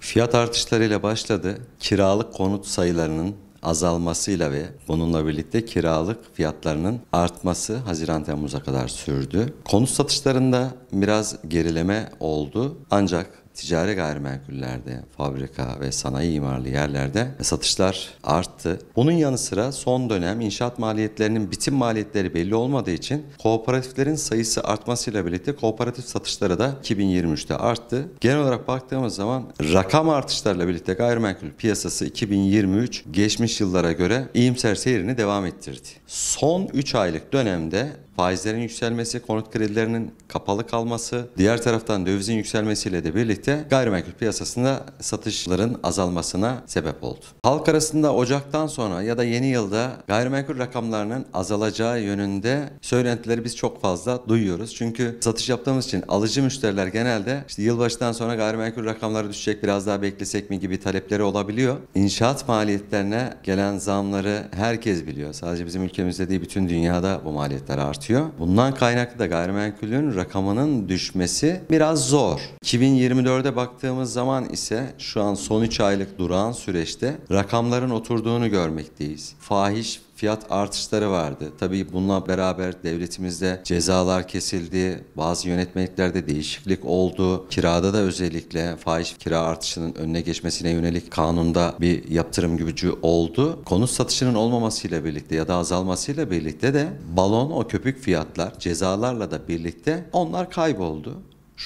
Fiyat artışlarıyla başladı. Kiralık konut sayılarının azalmasıyla ve bununla birlikte kiralık fiyatlarının artması Haziran-Temmuz'a kadar sürdü. Konut satışlarında biraz gerileme oldu ancak ticari gayrimenkullerde, fabrika ve sanayi imarlı yerlerde satışlar arttı. Bunun yanı sıra son dönem inşaat maliyetlerinin bitim maliyetleri belli olmadığı için kooperatiflerin sayısı artmasıyla birlikte kooperatif satışları da 2023'te arttı. Genel olarak baktığımız zaman rakam artışlarla birlikte gayrimenkul piyasası 2023 geçmiş yıllara göre iyimser seyrini devam ettirdi. Son 3 aylık dönemde faizlerin yükselmesi, konut kredilerinin kapalı kalması, diğer taraftan dövizin yükselmesiyle de birlikte birlikte gayrimenkul piyasasında satışların azalmasına sebep oldu. Halk arasında Ocak'tan sonra ya da yeni yılda gayrimenkul rakamlarının azalacağı yönünde söylentileri biz çok fazla duyuyoruz. Çünkü satış yaptığımız için alıcı müşteriler genelde işte yılbaşından sonra gayrimenkul rakamları düşecek biraz daha beklesek mi gibi talepleri olabiliyor. İnşaat maliyetlerine gelen zamları herkes biliyor. Sadece bizim ülkemizde değil bütün dünyada bu maliyetler artıyor. Bundan kaynaklı da gayrimenkulün rakamının düşmesi biraz zor. 2024 2024'e baktığımız zaman ise şu an son 3 aylık durağan süreçte rakamların oturduğunu görmekteyiz. Fahiş fiyat artışları vardı. Tabii bununla beraber devletimizde cezalar kesildi, bazı yönetmeliklerde değişiklik oldu. Kirada da özellikle fahiş kira artışının önüne geçmesine yönelik kanunda bir yaptırım gücü oldu. Konut satışının olmamasıyla birlikte ya da azalmasıyla birlikte de balon o köpük fiyatlar cezalarla da birlikte onlar kayboldu.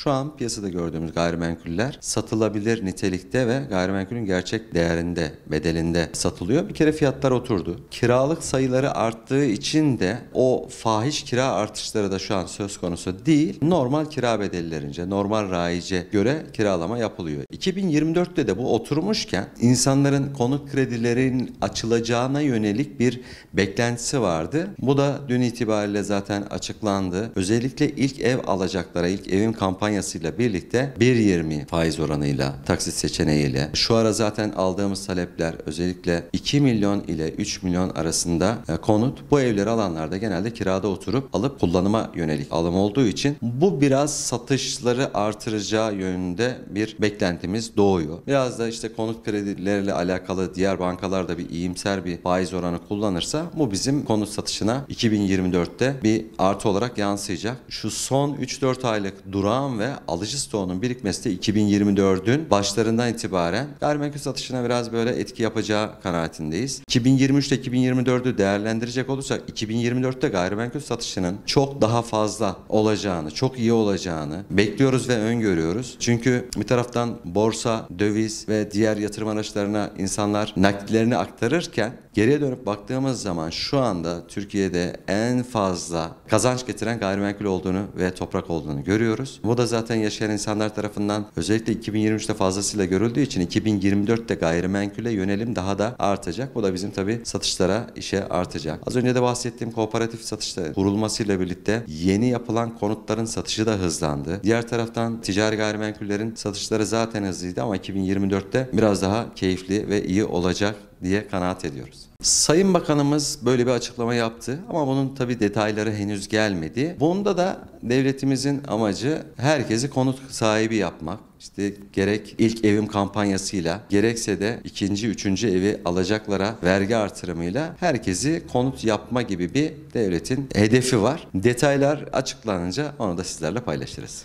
Şu an piyasada gördüğümüz gayrimenkuller satılabilir nitelikte ve gayrimenkulün gerçek değerinde, bedelinde satılıyor. Bir kere fiyatlar oturdu. Kiralık sayıları arttığı için de o fahiş kira artışları da şu an söz konusu değil. Normal kira bedellerince, normal raice göre kiralama yapılıyor. 2024'te de bu oturmuşken insanların konut kredilerin açılacağına yönelik bir beklentisi vardı. Bu da dün itibariyle zaten açıklandı. Özellikle ilk ev alacaklara, ilk evim kampanyası kampanyasıyla birlikte 1.20 faiz oranıyla, taksit seçeneğiyle şu ara zaten aldığımız talepler özellikle 2 milyon ile 3 milyon arasında e, konut bu evleri alanlarda genelde kirada oturup alıp kullanıma yönelik alım olduğu için bu biraz satışları artıracağı yönünde bir beklentimiz doğuyor. Biraz da işte konut kredileriyle alakalı diğer bankalar da bir iyimser bir faiz oranı kullanırsa bu bizim konut satışına 2024'te bir artı olarak yansıyacak. Şu son 3-4 aylık durağan ve alıcı stoğunun birikmesi de 2024'ün başlarından itibaren gayrimenkul satışına biraz böyle etki yapacağı kanaatindeyiz. 2023'te 2024'ü değerlendirecek olursak 2024'te gayrimenkul satışının çok daha fazla olacağını, çok iyi olacağını bekliyoruz ve öngörüyoruz. Çünkü bir taraftan borsa, döviz ve diğer yatırım araçlarına insanlar nakitlerini aktarırken geriye dönüp baktığımız zaman şu anda Türkiye'de en fazla kazanç getiren gayrimenkul olduğunu ve toprak olduğunu görüyoruz. Bu o da zaten yaşayan insanlar tarafından özellikle 2023'te fazlasıyla görüldüğü için 2024'te gayrimenkule yönelim daha da artacak. Bu da bizim tabii satışlara işe artacak. Az önce de bahsettiğim kooperatif satışta kurulmasıyla birlikte yeni yapılan konutların satışı da hızlandı. Diğer taraftan ticari gayrimenkullerin satışları zaten hızlıydı ama 2024'te biraz daha keyifli ve iyi olacak diye kanaat ediyoruz. Sayın Bakanımız böyle bir açıklama yaptı ama bunun tabii detayları henüz gelmedi. Bunda da devletimizin amacı herkesi konut sahibi yapmak. İşte gerek ilk evim kampanyasıyla gerekse de ikinci, üçüncü evi alacaklara vergi artırımıyla herkesi konut yapma gibi bir devletin hedefi var. Detaylar açıklanınca onu da sizlerle paylaşırız.